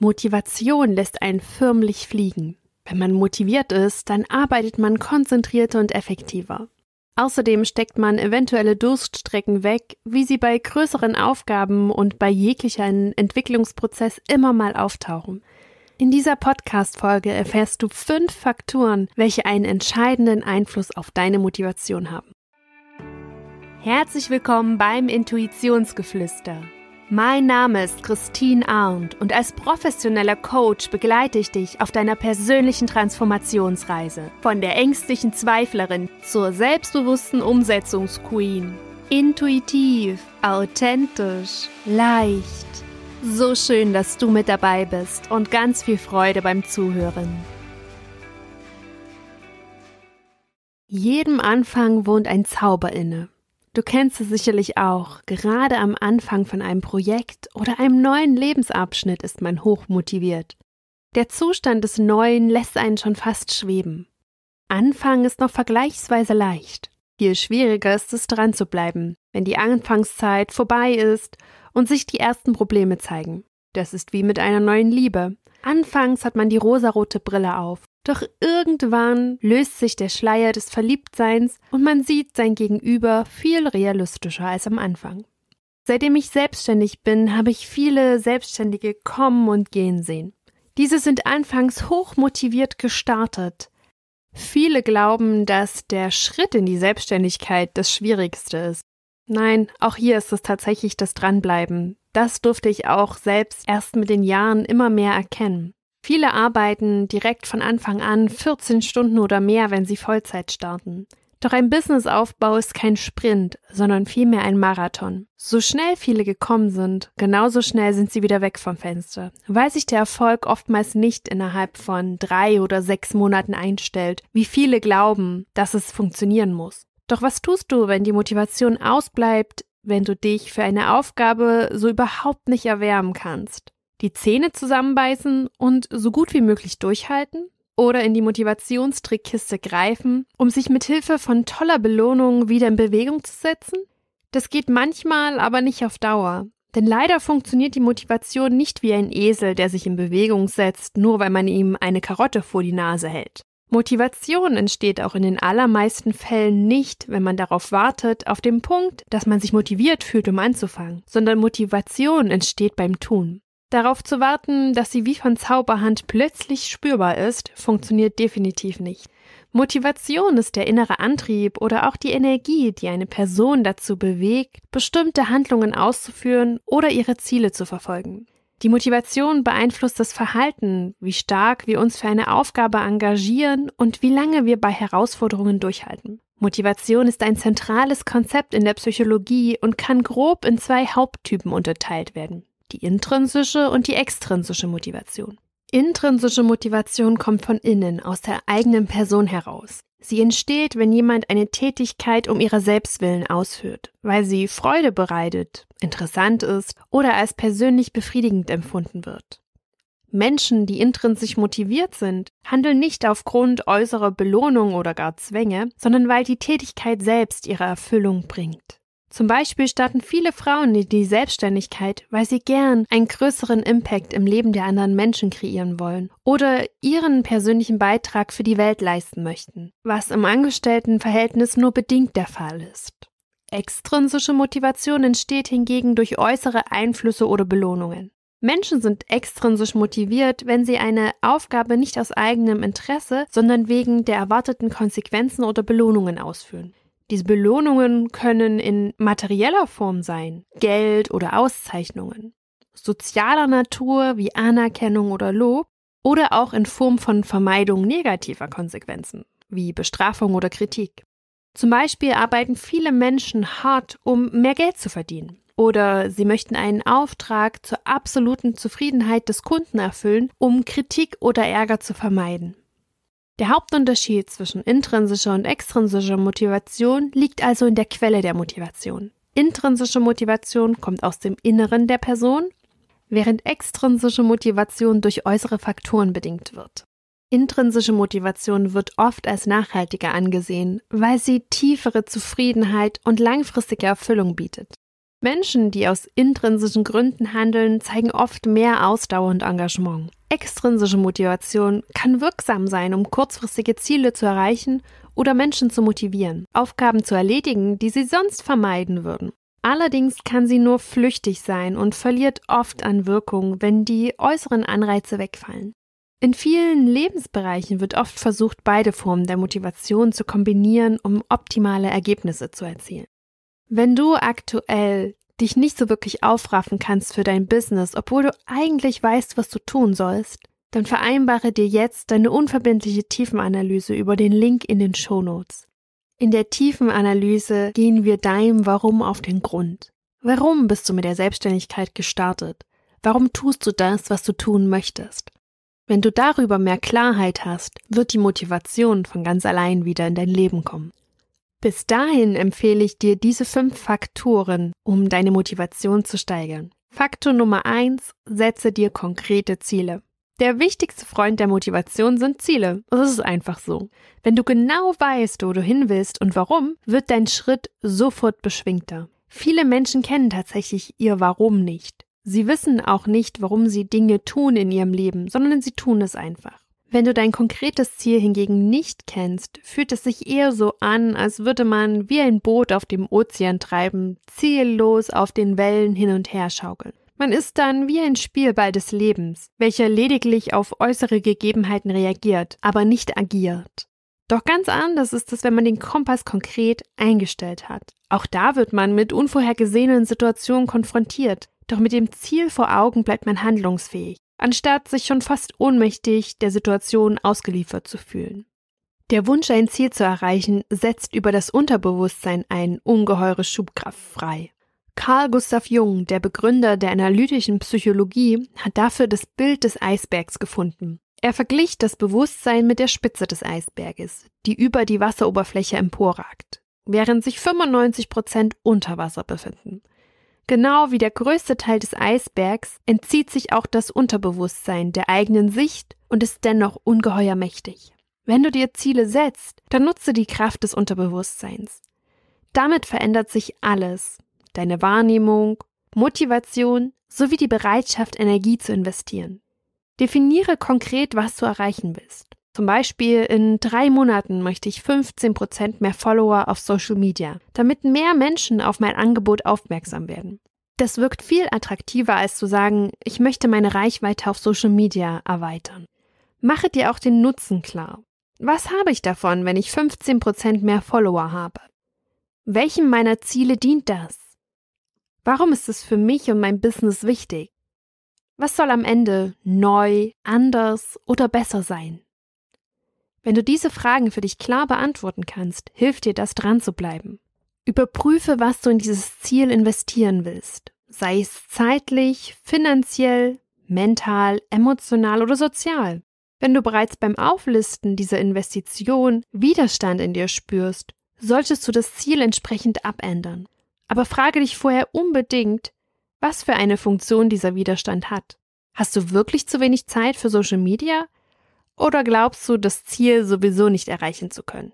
Motivation lässt einen förmlich fliegen. Wenn man motiviert ist, dann arbeitet man konzentrierter und effektiver. Außerdem steckt man eventuelle Durststrecken weg, wie sie bei größeren Aufgaben und bei jeglichem Entwicklungsprozess immer mal auftauchen. In dieser Podcast-Folge erfährst du fünf Faktoren, welche einen entscheidenden Einfluss auf deine Motivation haben. Herzlich willkommen beim Intuitionsgeflüster mein Name ist Christine Arndt und als professioneller Coach begleite ich dich auf deiner persönlichen Transformationsreise. Von der ängstlichen Zweiflerin zur selbstbewussten Umsetzungsqueen. Intuitiv, authentisch, leicht. So schön, dass du mit dabei bist und ganz viel Freude beim Zuhören. Jedem Anfang wohnt ein Zauber inne. Du kennst es sicherlich auch. Gerade am Anfang von einem Projekt oder einem neuen Lebensabschnitt ist man hochmotiviert. Der Zustand des Neuen lässt einen schon fast schweben. Anfangen ist noch vergleichsweise leicht. Viel schwieriger ist es, dran zu bleiben, wenn die Anfangszeit vorbei ist und sich die ersten Probleme zeigen. Das ist wie mit einer neuen Liebe. Anfangs hat man die rosarote Brille auf doch irgendwann löst sich der Schleier des Verliebtseins und man sieht sein Gegenüber viel realistischer als am Anfang. Seitdem ich selbstständig bin, habe ich viele Selbstständige kommen und gehen sehen. Diese sind anfangs hochmotiviert gestartet. Viele glauben, dass der Schritt in die Selbstständigkeit das Schwierigste ist. Nein, auch hier ist es tatsächlich das Dranbleiben. Das durfte ich auch selbst erst mit den Jahren immer mehr erkennen. Viele arbeiten direkt von Anfang an 14 Stunden oder mehr, wenn sie Vollzeit starten. Doch ein Businessaufbau ist kein Sprint, sondern vielmehr ein Marathon. So schnell viele gekommen sind, genauso schnell sind sie wieder weg vom Fenster, weil sich der Erfolg oftmals nicht innerhalb von drei oder sechs Monaten einstellt, wie viele glauben, dass es funktionieren muss. Doch was tust du, wenn die Motivation ausbleibt, wenn du dich für eine Aufgabe so überhaupt nicht erwärmen kannst? die Zähne zusammenbeißen und so gut wie möglich durchhalten oder in die Motivationstrickkiste greifen, um sich mit Hilfe von toller Belohnung wieder in Bewegung zu setzen? Das geht manchmal, aber nicht auf Dauer. Denn leider funktioniert die Motivation nicht wie ein Esel, der sich in Bewegung setzt, nur weil man ihm eine Karotte vor die Nase hält. Motivation entsteht auch in den allermeisten Fällen nicht, wenn man darauf wartet, auf den Punkt, dass man sich motiviert fühlt, um anzufangen, sondern Motivation entsteht beim Tun. Darauf zu warten, dass sie wie von Zauberhand plötzlich spürbar ist, funktioniert definitiv nicht. Motivation ist der innere Antrieb oder auch die Energie, die eine Person dazu bewegt, bestimmte Handlungen auszuführen oder ihre Ziele zu verfolgen. Die Motivation beeinflusst das Verhalten, wie stark wir uns für eine Aufgabe engagieren und wie lange wir bei Herausforderungen durchhalten. Motivation ist ein zentrales Konzept in der Psychologie und kann grob in zwei Haupttypen unterteilt werden die intrinsische und die extrinsische Motivation. Intrinsische Motivation kommt von innen, aus der eigenen Person heraus. Sie entsteht, wenn jemand eine Tätigkeit um ihrer Selbstwillen ausführt, weil sie Freude bereitet, interessant ist oder als persönlich befriedigend empfunden wird. Menschen, die intrinsisch motiviert sind, handeln nicht aufgrund äußerer Belohnung oder gar Zwänge, sondern weil die Tätigkeit selbst ihre Erfüllung bringt. Zum Beispiel starten viele Frauen in die Selbstständigkeit, weil sie gern einen größeren Impact im Leben der anderen Menschen kreieren wollen oder ihren persönlichen Beitrag für die Welt leisten möchten, was im Angestelltenverhältnis nur bedingt der Fall ist. Extrinsische Motivation entsteht hingegen durch äußere Einflüsse oder Belohnungen. Menschen sind extrinsisch motiviert, wenn sie eine Aufgabe nicht aus eigenem Interesse, sondern wegen der erwarteten Konsequenzen oder Belohnungen ausführen. Diese Belohnungen können in materieller Form sein, Geld oder Auszeichnungen, sozialer Natur wie Anerkennung oder Lob oder auch in Form von Vermeidung negativer Konsequenzen wie Bestrafung oder Kritik. Zum Beispiel arbeiten viele Menschen hart, um mehr Geld zu verdienen. Oder sie möchten einen Auftrag zur absoluten Zufriedenheit des Kunden erfüllen, um Kritik oder Ärger zu vermeiden. Der Hauptunterschied zwischen intrinsischer und extrinsischer Motivation liegt also in der Quelle der Motivation. Intrinsische Motivation kommt aus dem Inneren der Person, während extrinsische Motivation durch äußere Faktoren bedingt wird. Intrinsische Motivation wird oft als nachhaltiger angesehen, weil sie tiefere Zufriedenheit und langfristige Erfüllung bietet. Menschen, die aus intrinsischen Gründen handeln, zeigen oft mehr Ausdauer und Engagement. Extrinsische Motivation kann wirksam sein, um kurzfristige Ziele zu erreichen oder Menschen zu motivieren, Aufgaben zu erledigen, die sie sonst vermeiden würden. Allerdings kann sie nur flüchtig sein und verliert oft an Wirkung, wenn die äußeren Anreize wegfallen. In vielen Lebensbereichen wird oft versucht, beide Formen der Motivation zu kombinieren, um optimale Ergebnisse zu erzielen. Wenn du aktuell dich nicht so wirklich aufraffen kannst für dein Business, obwohl du eigentlich weißt, was du tun sollst, dann vereinbare dir jetzt deine unverbindliche Tiefenanalyse über den Link in den Shownotes. In der Tiefenanalyse gehen wir deinem Warum auf den Grund. Warum bist du mit der Selbstständigkeit gestartet? Warum tust du das, was du tun möchtest? Wenn du darüber mehr Klarheit hast, wird die Motivation von ganz allein wieder in dein Leben kommen. Bis dahin empfehle ich dir diese fünf Faktoren, um deine Motivation zu steigern. Faktor Nummer eins: Setze dir konkrete Ziele. Der wichtigste Freund der Motivation sind Ziele. Das ist einfach so. Wenn du genau weißt, wo du hin willst und warum, wird dein Schritt sofort beschwingter. Viele Menschen kennen tatsächlich ihr Warum nicht. Sie wissen auch nicht, warum sie Dinge tun in ihrem Leben, sondern sie tun es einfach. Wenn du dein konkretes Ziel hingegen nicht kennst, fühlt es sich eher so an, als würde man wie ein Boot auf dem Ozean treiben, ziellos auf den Wellen hin und her schaukeln. Man ist dann wie ein Spielball des Lebens, welcher lediglich auf äußere Gegebenheiten reagiert, aber nicht agiert. Doch ganz anders ist es, wenn man den Kompass konkret eingestellt hat. Auch da wird man mit unvorhergesehenen Situationen konfrontiert, doch mit dem Ziel vor Augen bleibt man handlungsfähig anstatt sich schon fast ohnmächtig der Situation ausgeliefert zu fühlen. Der Wunsch, ein Ziel zu erreichen, setzt über das Unterbewusstsein eine ungeheure Schubkraft frei. Carl Gustav Jung, der Begründer der analytischen Psychologie, hat dafür das Bild des Eisbergs gefunden. Er verglich das Bewusstsein mit der Spitze des Eisberges, die über die Wasseroberfläche emporragt, während sich 95 Prozent unter Wasser befinden. Genau wie der größte Teil des Eisbergs entzieht sich auch das Unterbewusstsein der eigenen Sicht und ist dennoch ungeheuer mächtig. Wenn du dir Ziele setzt, dann nutze die Kraft des Unterbewusstseins. Damit verändert sich alles, deine Wahrnehmung, Motivation sowie die Bereitschaft, Energie zu investieren. Definiere konkret, was du erreichen willst. Zum Beispiel in drei Monaten möchte ich 15% mehr Follower auf Social Media, damit mehr Menschen auf mein Angebot aufmerksam werden. Das wirkt viel attraktiver, als zu sagen, ich möchte meine Reichweite auf Social Media erweitern. Mache dir auch den Nutzen klar. Was habe ich davon, wenn ich 15% mehr Follower habe? Welchem meiner Ziele dient das? Warum ist es für mich und mein Business wichtig? Was soll am Ende neu, anders oder besser sein? Wenn du diese Fragen für dich klar beantworten kannst, hilft dir das dran zu bleiben. Überprüfe, was du in dieses Ziel investieren willst, sei es zeitlich, finanziell, mental, emotional oder sozial. Wenn du bereits beim Auflisten dieser Investition Widerstand in dir spürst, solltest du das Ziel entsprechend abändern. Aber frage dich vorher unbedingt, was für eine Funktion dieser Widerstand hat. Hast du wirklich zu wenig Zeit für Social Media? Oder glaubst du, das Ziel sowieso nicht erreichen zu können?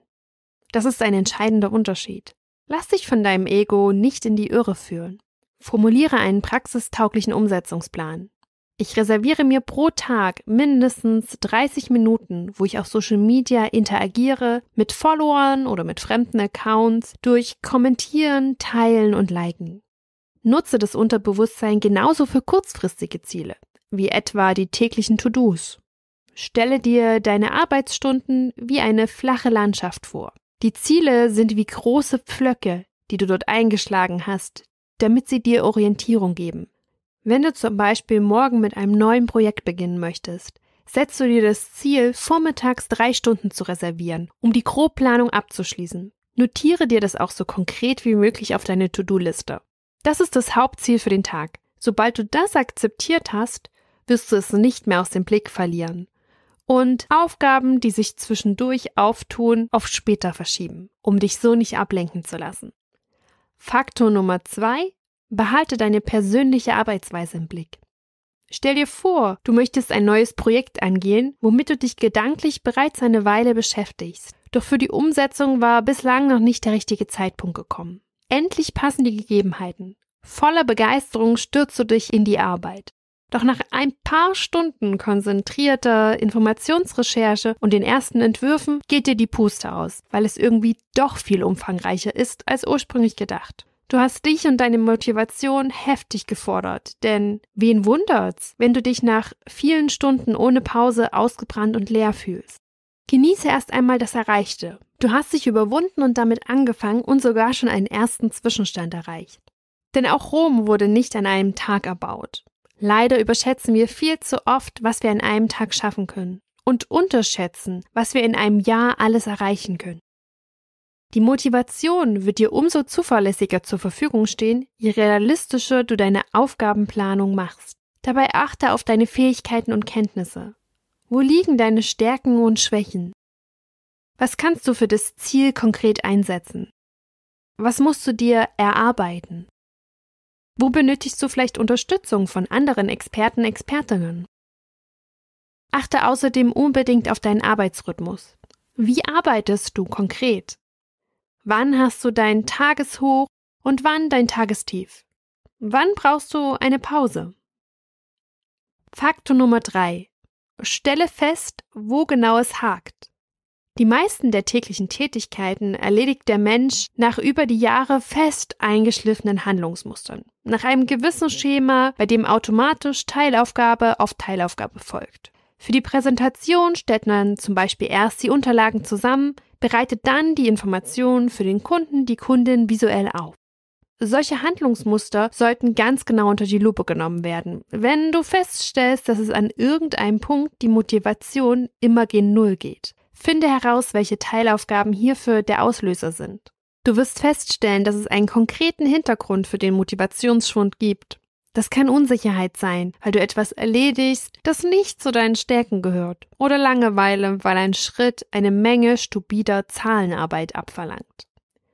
Das ist ein entscheidender Unterschied. Lass dich von deinem Ego nicht in die Irre führen. Formuliere einen praxistauglichen Umsetzungsplan. Ich reserviere mir pro Tag mindestens 30 Minuten, wo ich auf Social Media interagiere, mit Followern oder mit fremden Accounts, durch Kommentieren, Teilen und Liken. Nutze das Unterbewusstsein genauso für kurzfristige Ziele, wie etwa die täglichen To-Dos Stelle dir deine Arbeitsstunden wie eine flache Landschaft vor. Die Ziele sind wie große Pflöcke, die du dort eingeschlagen hast, damit sie dir Orientierung geben. Wenn du zum Beispiel morgen mit einem neuen Projekt beginnen möchtest, setzt du dir das Ziel, vormittags drei Stunden zu reservieren, um die Grobplanung abzuschließen. Notiere dir das auch so konkret wie möglich auf deine To-Do-Liste. Das ist das Hauptziel für den Tag. Sobald du das akzeptiert hast, wirst du es nicht mehr aus dem Blick verlieren und Aufgaben, die sich zwischendurch auftun, auf später verschieben, um dich so nicht ablenken zu lassen. Faktor Nummer zwei, behalte deine persönliche Arbeitsweise im Blick. Stell dir vor, du möchtest ein neues Projekt angehen, womit du dich gedanklich bereits eine Weile beschäftigst. Doch für die Umsetzung war bislang noch nicht der richtige Zeitpunkt gekommen. Endlich passen die Gegebenheiten. Voller Begeisterung stürzt du dich in die Arbeit. Doch nach ein paar Stunden konzentrierter Informationsrecherche und den ersten Entwürfen geht dir die Puste aus, weil es irgendwie doch viel umfangreicher ist als ursprünglich gedacht. Du hast dich und deine Motivation heftig gefordert, denn wen wundert's, wenn du dich nach vielen Stunden ohne Pause ausgebrannt und leer fühlst? Genieße erst einmal das Erreichte. Du hast dich überwunden und damit angefangen und sogar schon einen ersten Zwischenstand erreicht. Denn auch Rom wurde nicht an einem Tag erbaut. Leider überschätzen wir viel zu oft, was wir an einem Tag schaffen können und unterschätzen, was wir in einem Jahr alles erreichen können. Die Motivation wird dir umso zuverlässiger zur Verfügung stehen, je realistischer du deine Aufgabenplanung machst. Dabei achte auf deine Fähigkeiten und Kenntnisse. Wo liegen deine Stärken und Schwächen? Was kannst du für das Ziel konkret einsetzen? Was musst du dir erarbeiten? Wo benötigst du vielleicht Unterstützung von anderen Experten, Expertinnen? Achte außerdem unbedingt auf deinen Arbeitsrhythmus. Wie arbeitest du konkret? Wann hast du dein Tageshoch und wann dein Tagestief? Wann brauchst du eine Pause? Faktor Nummer drei: Stelle fest, wo genau es hakt. Die meisten der täglichen Tätigkeiten erledigt der Mensch nach über die Jahre fest eingeschliffenen Handlungsmustern, nach einem gewissen Schema, bei dem automatisch Teilaufgabe auf Teilaufgabe folgt. Für die Präsentation stellt man zum Beispiel erst die Unterlagen zusammen, bereitet dann die Informationen für den Kunden, die Kundin visuell auf. Solche Handlungsmuster sollten ganz genau unter die Lupe genommen werden, wenn du feststellst, dass es an irgendeinem Punkt die Motivation immer gen Null geht. Finde heraus, welche Teilaufgaben hierfür der Auslöser sind. Du wirst feststellen, dass es einen konkreten Hintergrund für den Motivationsschwund gibt. Das kann Unsicherheit sein, weil du etwas erledigst, das nicht zu deinen Stärken gehört, oder Langeweile, weil ein Schritt eine Menge stupider Zahlenarbeit abverlangt.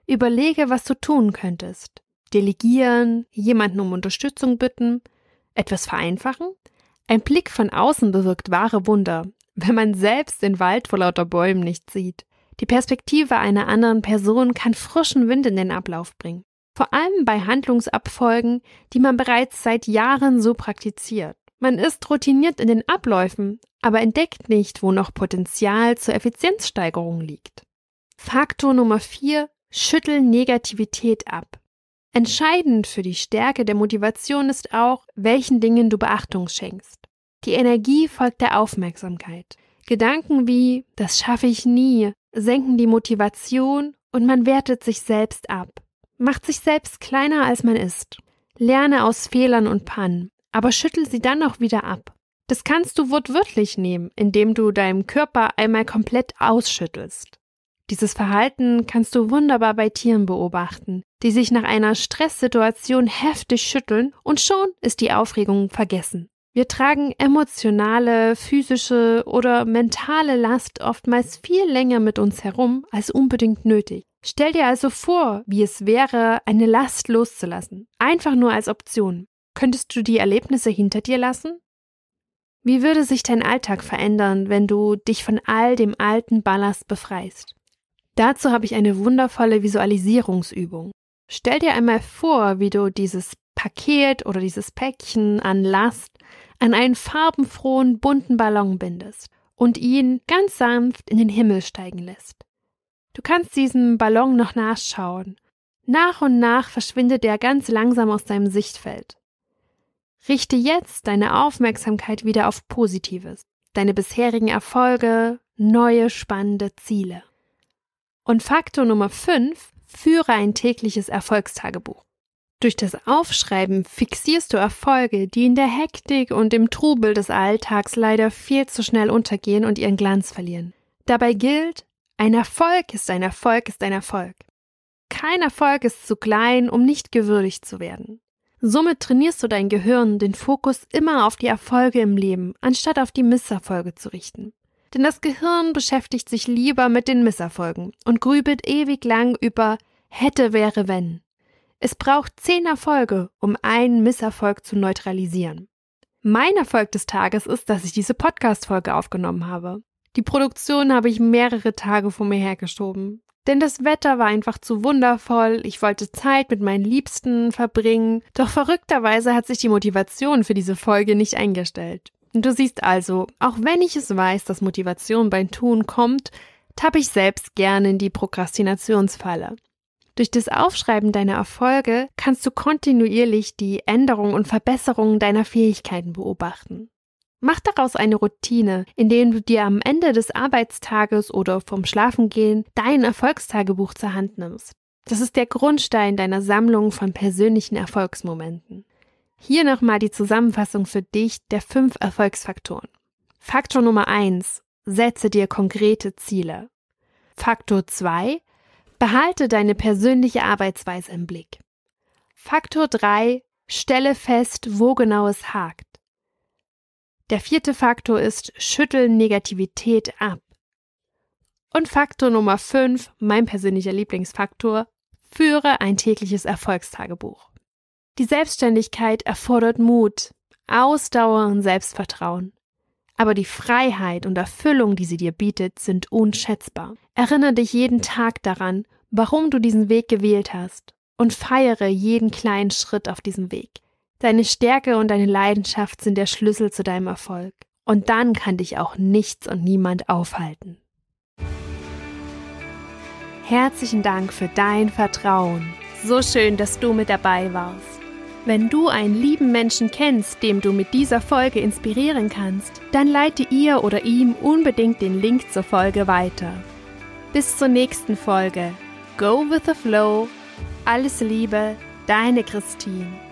Überlege, was du tun könntest. Delegieren, jemanden um Unterstützung bitten, etwas vereinfachen? Ein Blick von außen bewirkt wahre Wunder, wenn man selbst den Wald vor lauter Bäumen nicht sieht. Die Perspektive einer anderen Person kann frischen Wind in den Ablauf bringen. Vor allem bei Handlungsabfolgen, die man bereits seit Jahren so praktiziert. Man ist routiniert in den Abläufen, aber entdeckt nicht, wo noch Potenzial zur Effizienzsteigerung liegt. Faktor Nummer 4. Schüttel Negativität ab. Entscheidend für die Stärke der Motivation ist auch, welchen Dingen du Beachtung schenkst. Die Energie folgt der Aufmerksamkeit. Gedanken wie das schaffe ich nie senken die Motivation und man wertet sich selbst ab, macht sich selbst kleiner als man ist. Lerne aus Fehlern und Pannen, aber schüttel sie dann auch wieder ab. Das kannst du wortwörtlich nehmen, indem du deinem Körper einmal komplett ausschüttelst. Dieses Verhalten kannst du wunderbar bei Tieren beobachten, die sich nach einer Stresssituation heftig schütteln und schon ist die Aufregung vergessen. Wir tragen emotionale, physische oder mentale Last oftmals viel länger mit uns herum als unbedingt nötig. Stell dir also vor, wie es wäre, eine Last loszulassen, einfach nur als Option. Könntest du die Erlebnisse hinter dir lassen? Wie würde sich dein Alltag verändern, wenn du dich von all dem alten Ballast befreist? Dazu habe ich eine wundervolle Visualisierungsübung. Stell dir einmal vor, wie du dieses Paket oder dieses Päckchen an Last an einen farbenfrohen, bunten Ballon bindest und ihn ganz sanft in den Himmel steigen lässt. Du kannst diesem Ballon noch nachschauen. Nach und nach verschwindet er ganz langsam aus deinem Sichtfeld. Richte jetzt deine Aufmerksamkeit wieder auf Positives, deine bisherigen Erfolge, neue spannende Ziele. Und Faktor Nummer 5, führe ein tägliches Erfolgstagebuch. Durch das Aufschreiben fixierst du Erfolge, die in der Hektik und im Trubel des Alltags leider viel zu schnell untergehen und ihren Glanz verlieren. Dabei gilt, ein Erfolg ist ein Erfolg ist ein Erfolg. Kein Erfolg ist zu klein, um nicht gewürdigt zu werden. Somit trainierst du dein Gehirn, den Fokus immer auf die Erfolge im Leben, anstatt auf die Misserfolge zu richten. Denn das Gehirn beschäftigt sich lieber mit den Misserfolgen und grübelt ewig lang über hätte wäre wenn. Es braucht zehn Erfolge, um einen Misserfolg zu neutralisieren. Mein Erfolg des Tages ist, dass ich diese Podcast-Folge aufgenommen habe. Die Produktion habe ich mehrere Tage vor mir hergeschoben. Denn das Wetter war einfach zu wundervoll, ich wollte Zeit mit meinen Liebsten verbringen, doch verrückterweise hat sich die Motivation für diese Folge nicht eingestellt. Und du siehst also, auch wenn ich es weiß, dass Motivation beim Tun kommt, tappe ich selbst gerne in die Prokrastinationsfalle. Durch das Aufschreiben deiner Erfolge kannst du kontinuierlich die Änderungen und Verbesserungen deiner Fähigkeiten beobachten. Mach daraus eine Routine, indem du dir am Ende des Arbeitstages oder vom Schlafengehen dein Erfolgstagebuch zur Hand nimmst. Das ist der Grundstein deiner Sammlung von persönlichen Erfolgsmomenten. Hier nochmal die Zusammenfassung für dich der fünf Erfolgsfaktoren. Faktor Nummer eins: Setze dir konkrete Ziele. Faktor zwei: Behalte deine persönliche Arbeitsweise im Blick. Faktor 3. Stelle fest, wo genau es hakt. Der vierte Faktor ist schüttel Negativität ab. Und Faktor Nummer 5, mein persönlicher Lieblingsfaktor, führe ein tägliches Erfolgstagebuch. Die Selbstständigkeit erfordert Mut, Ausdauer und Selbstvertrauen. Aber die Freiheit und Erfüllung, die sie dir bietet, sind unschätzbar. Erinnere dich jeden Tag daran, warum du diesen Weg gewählt hast und feiere jeden kleinen Schritt auf diesem Weg. Deine Stärke und deine Leidenschaft sind der Schlüssel zu deinem Erfolg. Und dann kann dich auch nichts und niemand aufhalten. Herzlichen Dank für dein Vertrauen. So schön, dass du mit dabei warst. Wenn du einen lieben Menschen kennst, dem du mit dieser Folge inspirieren kannst, dann leite ihr oder ihm unbedingt den Link zur Folge weiter. Bis zur nächsten Folge. Go with the Flow. Alles Liebe, deine Christine.